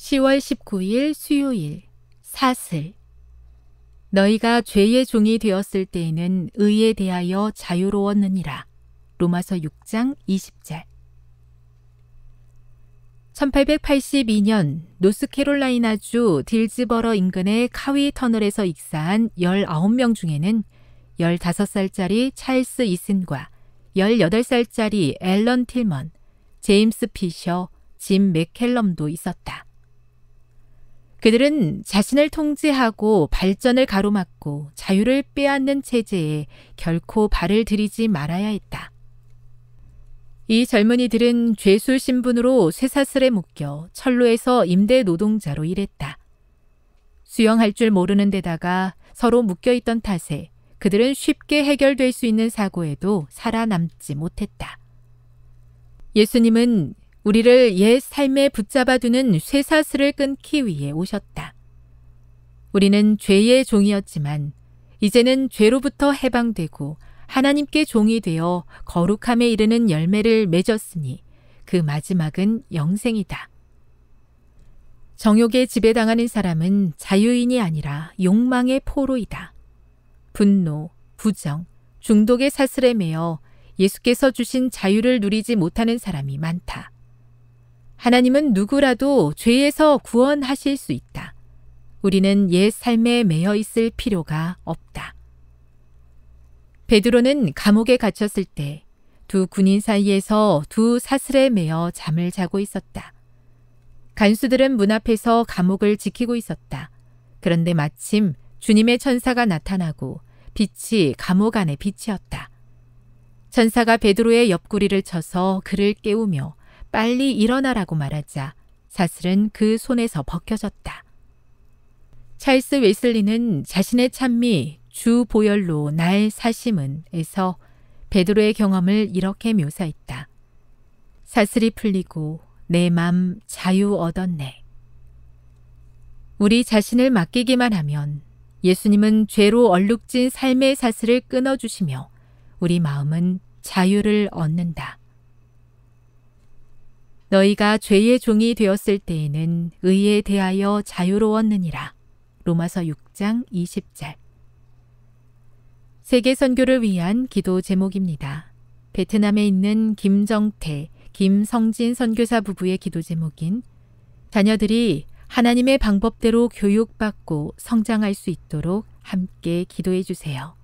10월 19일 수요일 사슬 너희가 죄의 종이 되었을 때에는 의에 대하여 자유로웠느니라. 로마서 6장 20절 1882년 노스캐롤라이나주 딜즈버러 인근의 카위 터널에서 익사한 19명 중에는 15살짜리 찰스 이슨과 18살짜리 앨런 틸먼, 제임스 피셔, 짐 맥켈럼도 있었다. 그들은 자신을 통제하고 발전을 가로막고 자유를 빼앗는 체제에 결코 발을 들이지 말아야 했다. 이 젊은이들은 죄수 신분으로 쇠사슬에 묶여 철로에서 임대 노동자로 일했다. 수영할 줄 모르는 데다가 서로 묶여 있던 탓에 그들은 쉽게 해결될 수 있는 사고에도 살아남지 못했다. 예수님은 우리를 옛 삶에 붙잡아 두는 쇠사슬을 끊기 위해 오셨다. 우리는 죄의 종이었지만 이제는 죄로부터 해방되고 하나님께 종이 되어 거룩함에 이르는 열매를 맺었으니 그 마지막은 영생이다. 정욕에 지배당하는 사람은 자유인이 아니라 욕망의 포로이다. 분노, 부정, 중독의 사슬에 매여 예수께서 주신 자유를 누리지 못하는 사람이 많다. 하나님은 누구라도 죄에서 구원하실 수 있다. 우리는 옛 삶에 매여 있을 필요가 없다. 베드로는 감옥에 갇혔을 때 두 군인 사이에서 두 사슬에 매여 잠을 자고 있었다. 간수들은 문 앞에서 감옥을 지키고 있었다. 그런데 마침 주님의 천사가 나타나고 빛이 감옥 안에 비치었다. 천사가 베드로의 옆구리를 쳐서 그를 깨우며 빨리 일어나라고 말하자 사슬은 그 손에서 벗겨졌다. 찰스 웨슬리는 자신의 찬미 주 보혈로 날 사심은에서 베드로의 경험을 이렇게 묘사했다. 사슬이 풀리고 내 맘 자유 얻었네. 우리 자신을 맡기기만 하면 예수님은 죄로 얼룩진 삶의 사슬을 끊어주시며 우리 마음은 자유를 얻는다. 너희가 죄의 종이 되었을 때에는 의에 대하여 자유로웠느니라. 로마서 6장 20절. 세계 선교를 위한 기도 제목입니다. 베트남에 있는 김정태, 김성진 선교사 부부의 기도 제목인 자녀들이 하나님의 방법대로 교육받고 성장할 수 있도록 함께 기도해 주세요.